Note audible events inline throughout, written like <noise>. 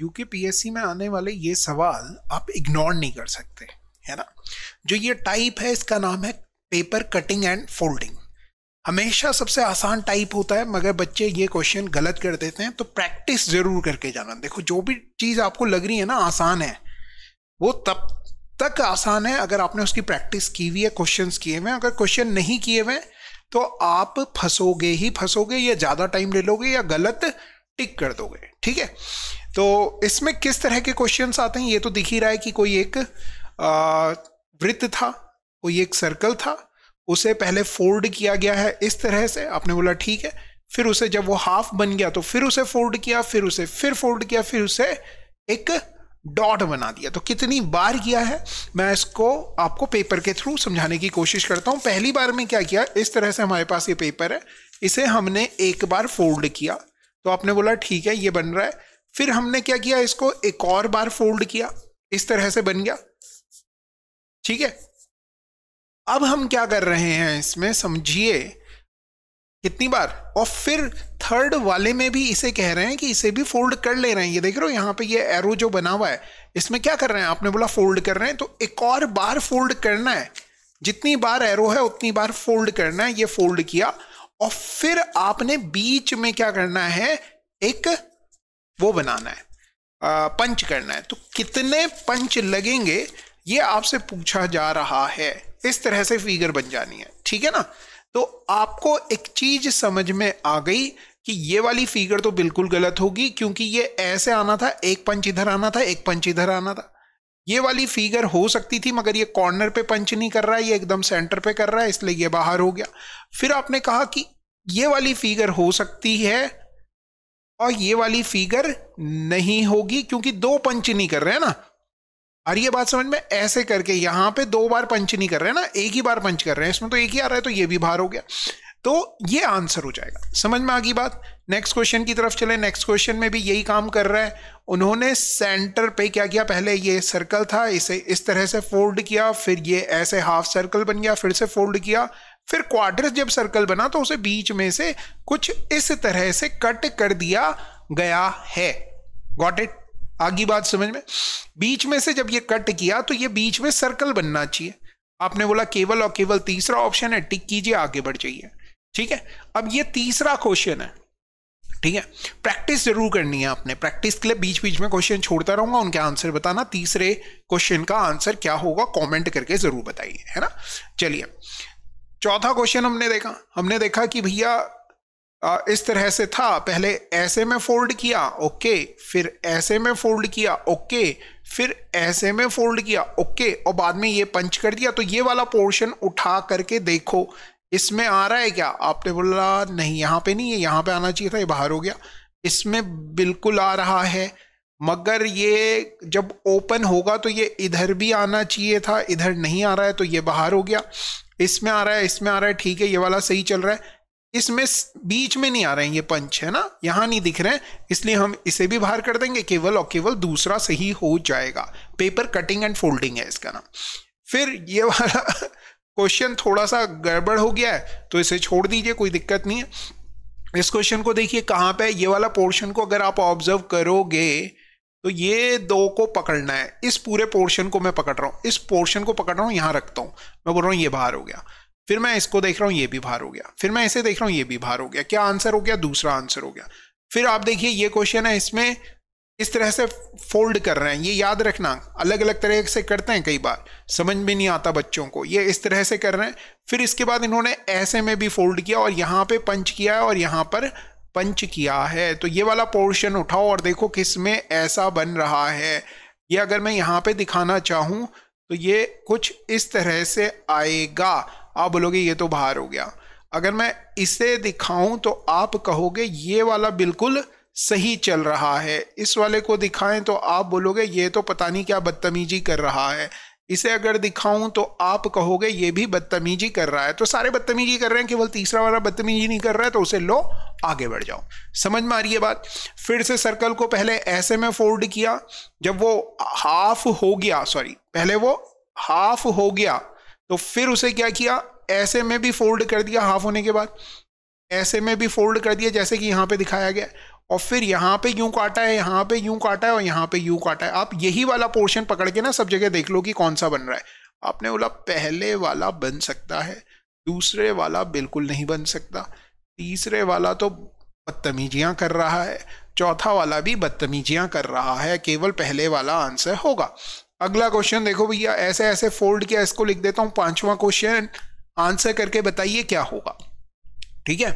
UK PSC में आने वाले ये सवाल आप इग्नोर नहीं कर सकते है ना जो ये टाइप है इसका नाम है पेपर कटिंग एंड फोल्डिंग हमेशा सबसे आसान टाइप होता है मगर बच्चे ये क्वेश्चन गलत कर देते हैं तो प्रैक्टिस जरूर करके जाना देखो जो भी चीज़ आपको लग रही है ना आसान है वो तब तक आसान है अगर आपने उसकी प्रैक्टिस की हुई है क्वेश्चन किए हुए अगर क्वेश्चन नहीं किए हुए तो आप फंसोगे ही फंसोगे या ज़्यादा टाइम ले लोगे या गलत टिक कर दोगे ठीक है तो इसमें किस तरह के क्वेश्चन आते हैं ये तो दिख ही रहा है कि कोई एक वृत्त था कोई एक सर्कल था उसे पहले फोल्ड किया गया है इस तरह से आपने बोला ठीक है फिर उसे जब वो हाफ बन गया तो फिर उसे फोल्ड किया फिर उसे फिर फोल्ड किया फिर उसे एक डॉट बना दिया तो कितनी बार किया है मैं इसको आपको पेपर के थ्रू समझाने की कोशिश करता हूँ पहली बार में क्या किया इस तरह से हमारे पास ये पेपर है इसे हमने एक बार फोल्ड किया तो आपने बोला ठीक है ये बन रहा है फिर हमने क्या किया इसको एक और बार फोल्ड किया इस तरह से बन गया ठीक है अब हम क्या कर रहे हैं इसमें समझिए कितनी बार और फिर थर्ड वाले में भी इसे कह रहे हैं कि इसे भी फोल्ड कर ले रहे हैं ये देख रहे हो यहां पे ये एरो जो बना हुआ है इसमें क्या कर रहे हैं आपने बोला फोल्ड कर रहे हैं तो एक और बार फोल्ड करना है जितनी बार एरो है उतनी बार फोल्ड करना है ये फोल्ड किया और फिर आपने बीच में क्या करना है एक वो बनाना है आ, पंच करना है तो कितने पंच लगेंगे ये आपसे पूछा जा रहा है इस तरह से फिगर बन जानी है ठीक है ना तो आपको एक चीज समझ में आ गई कि ये वाली फिगर तो बिल्कुल गलत होगी क्योंकि ये ऐसे आना था एक पंच इधर आना था एक पंच इधर आना था ये वाली फिगर हो सकती थी मगर ये कॉर्नर पे पंच नहीं कर रहा है ये एकदम सेंटर पे कर रहा है इसलिए ये बाहर हो गया फिर आपने कहा कि ये वाली फिगर हो सकती है और ये वाली फिगर नहीं होगी क्योंकि दो पंच नहीं कर रहे हैं ना और ये बात समझ में ऐसे करके यहां पे दो बार पंच नहीं कर रहे हैं ना एक ही बार पंच कर रहे हैं इसमें तो एक ही आ रहा है तो ये भी बाहर हो गया तो ये आंसर हो जाएगा समझ में आ गई बात नेक्स्ट क्वेश्चन की तरफ चले नेक्स्ट क्वेश्चन में भी यही काम कर रहा है उन्होंने सेंटर पे क्या किया पहले ये सर्कल था इसे इस तरह से फोल्ड किया फिर ये ऐसे हाफ सर्कल बन गया फिर से फोल्ड किया फिर क्वार्टर जब सर्कल बना तो उसे बीच में से कुछ इस तरह से कट कर दिया गया है गॉट इट आगे बात समझ में बीच में से जब ये कट किया तो ये बीच में सर्कल बनना चाहिए आपने बोला केवल और केवल तीसरा ऑप्शन है टिक कीजिए आगे बढ़ जाइए ठीक है अब ये तीसरा क्वेश्चन है ठीक है प्रैक्टिस जरूर करनी है आपने प्रैक्टिस के लिए बीच बीच में क्वेश्चन छोड़ता रहूंगा उनके आंसर बताना तीसरे क्वेश्चन का आंसर क्या होगा कमेंट करके जरूर बताइए है ना चलिए चौथा क्वेश्चन हमने देखा हमने देखा कि भैया इस तरह से था पहले ऐसे में फोल्ड किया ओके फिर ऐसे में फोल्ड किया ओके फिर ऐसे में फोल्ड किया ओके और बाद में ये पंच कर दिया तो ये वाला पोर्शन उठा करके देखो इसमें आ रहा है क्या आपने बोला नहीं यहाँ पे नहीं है यहाँ पे आना चाहिए था ये बाहर हो गया इसमें बिल्कुल आ रहा है मगर ये जब ओपन होगा तो ये इधर भी आना चाहिए था इधर नहीं आ रहा है तो ये बाहर हो गया इसमें आ रहा है इसमें आ रहा है ठीक है ये वाला सही चल रहा है इसमें बीच में नहीं आ रहे हैं ये पंच है ना यहाँ नहीं दिख रहे हैं इसलिए हम इसे भी बाहर कर देंगे केवल और केवल दूसरा सही हो जाएगा पेपर कटिंग एंड फोल्डिंग है इसका नाम फिर ये वाला <laughs> क्वेश्चन थोड़ा सा गड़बड़ हो गया है तो इसे छोड़ दीजिए कोई दिक्कत नहीं है इस क्वेश्चन को देखिए कहाँ पे ये वाला पोर्शन को अगर आप ऑब्जर्व करोगे तो ये दो को पकड़ना है इस पूरे पोर्शन को मैं पकड़ रहा हूँ इस पोर्शन को पकड़ रहा हूँ यहाँ रखता हूँ मैं बोल रहा हूँ ये बाहर हो गया फिर मैं इसको देख रहा हूँ ये भी बाहर हो गया फिर मैं इसे देख रहा हूँ ये भी बाहर हो गया क्या आंसर हो गया दूसरा आंसर हो गया फिर आप देखिए ये क्वेश्चन है इसमें इस तरह से फोल्ड कर रहे हैं ये याद रखना अलग अलग तरह से करते हैं कई बार समझ में नहीं आता बच्चों को ये इस तरह से कर रहे हैं फिर इसके बाद इन्होंने ऐसे में भी फोल्ड किया और यहाँ पे पंच किया है और यहाँ पर पंच किया है तो ये वाला पोर्शन उठाओ और देखो किस में ऐसा बन रहा है ये अगर मैं यहाँ पे दिखाना चाहूँ तो ये कुछ इस तरह से आएगा आप बोलोगे ये तो बाहर हो गया अगर मैं इसे दिखाऊं तो आप कहोगे ये वाला बिल्कुल सही चल रहा है इस वाले को दिखाएं तो आप बोलोगे ये तो पता नहीं क्या बदतमीजी कर रहा है इसे अगर दिखाऊं तो आप कहोगे ये भी बदतमीजी कर रहा है तो सारे बदतमीजी कर रहे हैं केवल तीसरा वाला बदतमीजी नहीं कर रहा है तो उसे लो आगे बढ़ जाओ समझ में आ रही है बात फिर से सर्कल को पहले ऐसे में फोल्ड किया जब वो हाफ हो गया सॉरी पहले वो हाफ हो गया तो फिर उसे क्या किया ऐसे में भी फोल्ड कर दिया हाफ होने के बाद ऐसे में भी फोल्ड कर दिया जैसे कि यहाँ पे दिखाया गया और फिर यहाँ पे यूं काटा है यहाँ पे यूं काटा है और यहाँ पे यूं काटा है आप यही वाला पोर्शन पकड़ के ना सब जगह देख लो कि कौन सा बन रहा है आपने बोला पहले वाला बन सकता है दूसरे वाला बिल्कुल नहीं बन सकता तीसरे वाला तो बदतमीजियाँ कर रहा है चौथा वाला भी बदतमीजियाँ कर रहा है केवल पहले वाला आंसर होगा अगला क्वेश्चन देखो भैया ऐसे ऐसे फोल्ड किया इसको लिख देता हूँ पाँचवा क्वेश्चन आंसर करके बताइए क्या होगा ठीक है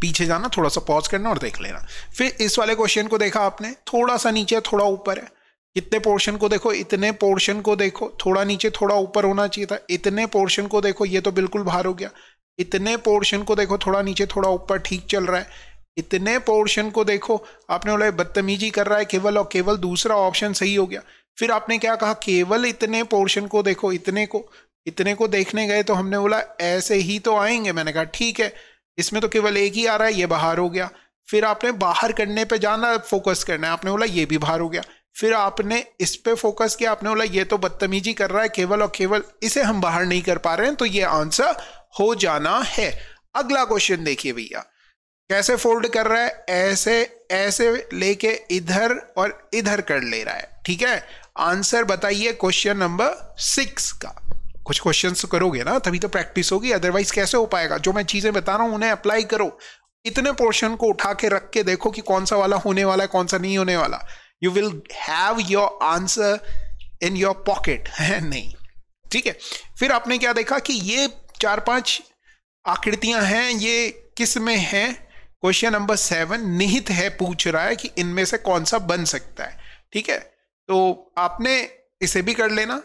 पीछे जाना थोड़ा सा पॉज करना और देख लेना फिर इस वाले क्वेश्चन को देखा आपने थोड़ा सा नीचे थोड़ा ऊपर है इतने पोर्शन को देखो इतने पोर्शन को देखो थोड़ा नीचे थोड़ा ऊपर होना चाहिए था इतने पोर्शन को देखो ये तो बिल्कुल बाहर हो गया इतने पोर्शन को देखो थोड़ा नीचे थोड़ा ऊपर ठीक चल रहा है इतने पोर्शन को देखो आपने बोला बदतमीजी कर रहा है केवल और केवल दूसरा ऑप्शन सही हो गया फिर आपने क्या कहा केवल इतने पोर्शन को देखो इतने को इतने को देखने गए तो हमने बोला ऐसे ही तो आएंगे मैंने कहा ठीक है इसमें तो केवल एक ही आ रहा है ये बाहर हो गया फिर आपने बाहर करने पे जाना फोकस करना है आपने बोला ये भी बाहर हो गया फिर आपने इस पे फोकस किया आपने बोला ये तो बदतमीजी कर रहा है केवल और केवल इसे हम बाहर नहीं कर पा रहे हैं तो ये आंसर हो जाना है अगला क्वेश्चन देखिए भैया कैसे फोल्ड कर रहा है ऐसे ऐसे लेके इधर और इधर कर ले रहा है ठीक है आंसर बताइए क्वेश्चन नंबर सिक्स का कुछ क्वेश्चन तो करोगे ना तभी तो प्रैक्टिस होगी अदरवाइज कैसे हो पाएगा जो मैं चीज़ें बता रहा हूँ उन्हें अप्लाई करो इतने पोर्शन को उठा के रख के देखो कि कौन सा वाला होने वाला है कौन सा नहीं होने वाला you will have your answer in your pocket है नहीं ठीक है फिर आपने क्या देखा कि ये चार पांच आकृतियां हैं ये किस में हैं क्वेश्चन नंबर सेवन निहित है पूछ रहा है कि इनमें से कौन सा बन सकता है ठीक है तो आपने इसे भी कर लेना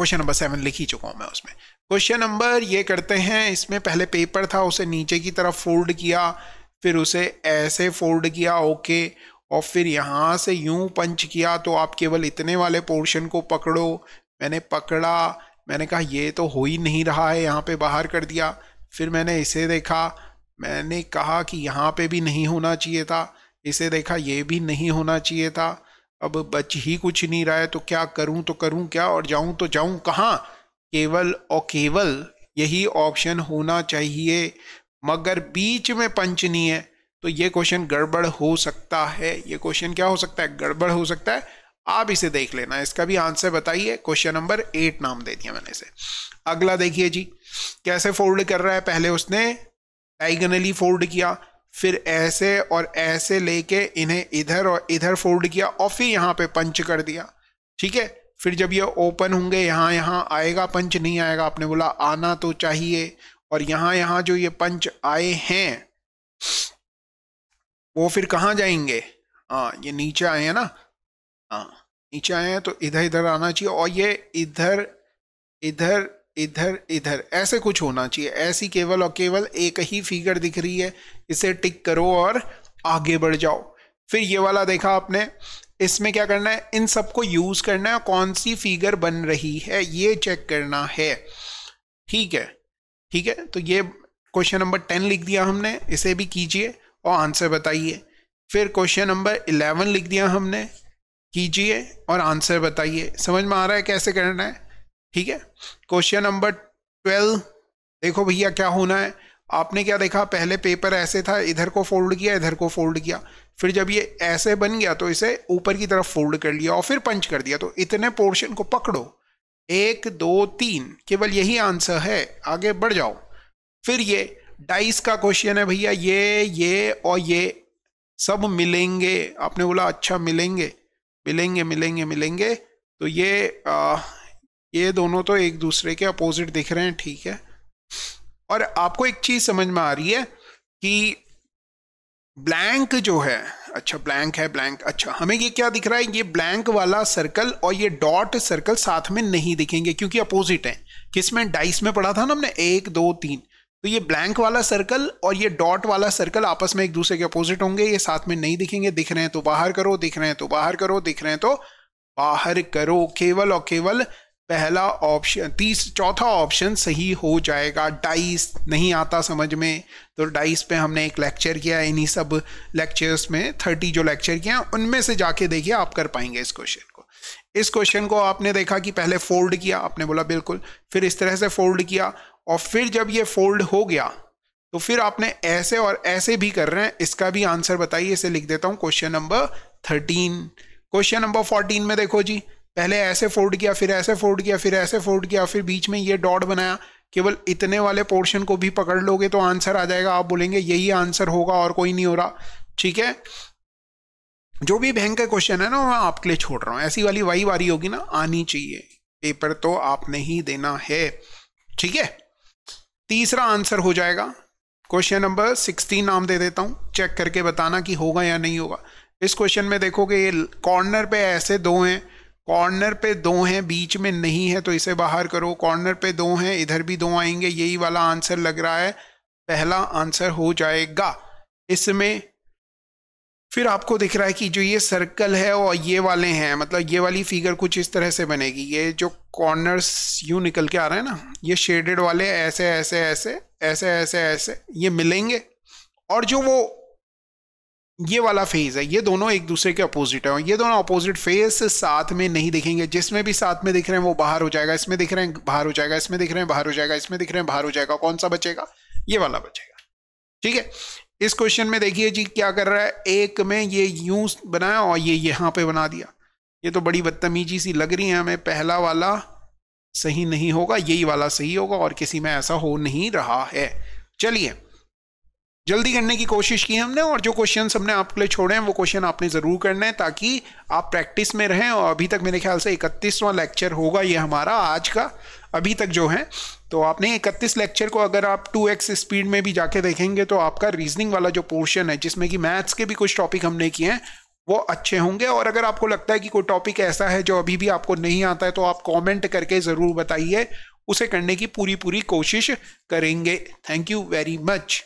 क्वेश्चन नंबर सेवन लिख ही चुका हूँ मैं उसमें क्वेश्चन नंबर ये करते हैं इसमें पहले पेपर था उसे नीचे की तरफ फोल्ड किया फिर उसे ऐसे फोल्ड किया ओके और फिर यहाँ से यूं पंच किया तो आप केवल इतने वाले पोर्शन को पकड़ो मैंने पकड़ा मैंने कहा ये तो हो ही नहीं रहा है यहाँ पे बाहर कर दिया फिर मैंने इसे देखा मैंने कहा कि यहाँ पे भी नहीं होना चाहिए था इसे देखा ये भी नहीं होना चाहिए था अब बच ही कुछ नहीं रहा है तो क्या करूं तो करूं क्या और जाऊं तो जाऊं कहाँ केवल और केवल यही ऑप्शन होना चाहिए मगर बीच में पंच नहीं है तो ये क्वेश्चन गड़बड़ हो सकता है ये क्वेश्चन क्या हो सकता है गड़बड़ हो सकता है आप इसे देख लेना इसका भी आंसर बताइए क्वेश्चन नंबर एट नाम दे दिया मैंने इसे अगला देखिए जी कैसे फोल्ड कर रहा है पहले उसने डाइगनली फोल्ड किया फिर ऐसे और ऐसे लेके इन्हें इधर और इधर फोल्ड किया और फिर यहाँ पे पंच कर दिया ठीक है फिर जब ये ओपन होंगे यहाँ यहाँ आएगा पंच नहीं आएगा आपने बोला आना तो चाहिए और यहाँ यहाँ जो ये पंच आए हैं वो फिर कहाँ जाएंगे हाँ ये नीचे आए हैं ना हाँ नीचे आए हैं तो इधर इधर आना चाहिए और ये इधर इधर इधर इधर ऐसे कुछ होना चाहिए ऐसी केवल और केवल एक ही फिगर दिख रही है इसे टिक करो और आगे बढ़ जाओ फिर ये वाला देखा आपने इसमें क्या करना है इन सबको यूज़ करना है कौन सी फिगर बन रही है ये चेक करना है ठीक है ठीक है तो ये क्वेश्चन नंबर टेन लिख दिया हमने इसे भी कीजिए और आंसर बताइए फिर क्वेश्चन नंबर इलेवन लिख दिया हमने कीजिए और आंसर बताइए समझ में आ रहा है कैसे करना है ठीक है क्वेश्चन नंबर ट्वेल्व देखो भैया क्या होना है आपने क्या देखा पहले पेपर ऐसे था इधर को फोल्ड किया इधर को फोल्ड किया फिर जब ये ऐसे बन गया तो इसे ऊपर की तरफ फोल्ड कर लिया और फिर पंच कर दिया तो इतने पोर्शन को पकड़ो एक दो तीन केवल यही आंसर है आगे बढ़ जाओ फिर ये डाइस का क्वेश्चन है भैया ये ये और ये सब मिलेंगे आपने बोला अच्छा मिलेंगे मिलेंगे मिलेंगे मिलेंगे तो ये आ, ये दोनों तो एक दूसरे के अपोजिट दिख रहे हैं ठीक है और आपको एक चीज समझ में आ रही है कि ब्लैंक जो है अच्छा ब्लैंक है ब्लैंक अच्छा हमें ये क्या दिख रहा है ये ब्लैंक वाला सर्कल और ये डॉट सर्कल साथ में नहीं दिखेंगे क्योंकि अपोजिट है किस में डाइस में पढ़ा था ना हमने एक दो तीन तो ये ब्लैंक वाला सर्कल और ये डॉट वाला सर्कल आपस में एक दूसरे के अपोजिट होंगे ये साथ में नहीं दिखेंगे दिख रहे हैं तो बाहर करो दिख रहे हैं तो बाहर करो दिख रहे हैं तो बाहर करो केवल और केवल पहला ऑप्शन तीस चौथा ऑप्शन सही हो जाएगा डाइस नहीं आता समझ में तो डाइस पे हमने एक लेक्चर किया इन्हीं सब लेक्चर्स में थर्टी जो लेक्चर किए उनमें से जाके देखिए आप कर पाएंगे इस क्वेश्चन को इस क्वेश्चन को आपने देखा कि पहले फोल्ड किया आपने बोला बिल्कुल फिर इस तरह से फोल्ड किया और फिर जब ये फोल्ड हो गया तो फिर आपने ऐसे और ऐसे भी कर रहे हैं इसका भी आंसर बताइए इसे लिख देता हूँ question number thirteen question number fourteen में देखो जी पहले ऐसे फोल्ड किया फिर ऐसे फोल्ड किया फिर ऐसे फोल्ड किया फिर बीच में ये डॉट बनाया केवल इतने वाले पोर्शन को भी पकड़ लोगे तो आंसर आ जाएगा आप बोलेंगे यही आंसर होगा और कोई नहीं हो रहा ठीक है जो भी बैंक का क्वेश्चन है ना मैं आपके लिए छोड़ रहा हूँ ऐसी वाली वाई वारी होगी ना आनी चाहिए पेपर तो आपने ही देना है ठीक है तीसरा आंसर हो जाएगा क्वेश्चन नंबर सिक्सटीन नाम दे देता हूँ चेक करके बताना कि होगा या नहीं होगा इस क्वेश्चन में देखोगे ये कॉर्नर पे ऐसे दो हैं कॉर्नर पे दो हैं बीच में नहीं है तो इसे बाहर करो कॉर्नर पे दो हैं इधर भी दो आएंगे यही वाला आंसर लग रहा है पहला आंसर हो जाएगा इसमें फिर आपको दिख रहा है कि जो ये सर्कल है और ये वाले हैं मतलब ये वाली फिगर कुछ इस तरह से बनेगी ये जो कॉर्नर्स यू निकल के आ रहे हैं ना ये शेडेड वाले ऐसे ऐसे ऐसे ऐसे ऐसे ऐसे ये मिलेंगे और जो वो ये वाला फेज है ये दोनों एक दूसरे के अपोजिट है और ये दोनों अपोजिट फेज साथ में नहीं दिखेंगे जिसमें भी साथ में दिख रहे हैं वो बाहर हो जाएगा इसमें दिख रहे हैं बाहर हो जाएगा इसमें दिख रहे हैं बाहर हो जाएगा इसमें दिख रहे हैं बाहर हो जाएगा कौन सा बचेगा ये वाला बचेगा ठीक है इस क्वेश्चन में देखिए जी क्या कर रहा है एक में ये यूं बनाया और ये यहाँ पे बना दिया ये तो बड़ी बदतमीजी सी लग रही है हमें पहला वाला सही नहीं होगा यही वाला सही होगा और किसी में ऐसा हो नहीं रहा है चलिए जल्दी करने की कोशिश की हमने और जो क्वेश्चन हमने आपके लिए छोड़े हैं वो क्वेश्चन आपने ज़रूर करना है ताकि आप प्रैक्टिस में रहें और अभी तक मेरे ख्याल से इकतीसवां लेक्चर होगा ये हमारा आज का अभी तक जो है तो आपने इकतीस लेक्चर को अगर आप टू एक्स स्पीड में भी जाके देखेंगे तो आपका रीजनिंग वाला जो पोर्शन है जिसमें कि मैथ्स के भी कुछ टॉपिक हमने किए हैं वो अच्छे होंगे और अगर आपको लगता है कि कोई टॉपिक ऐसा है जो अभी भी आपको नहीं आता है तो आप कॉमेंट करके ज़रूर बताइए उसे करने की पूरी पूरी कोशिश करेंगे थैंक यू वेरी मच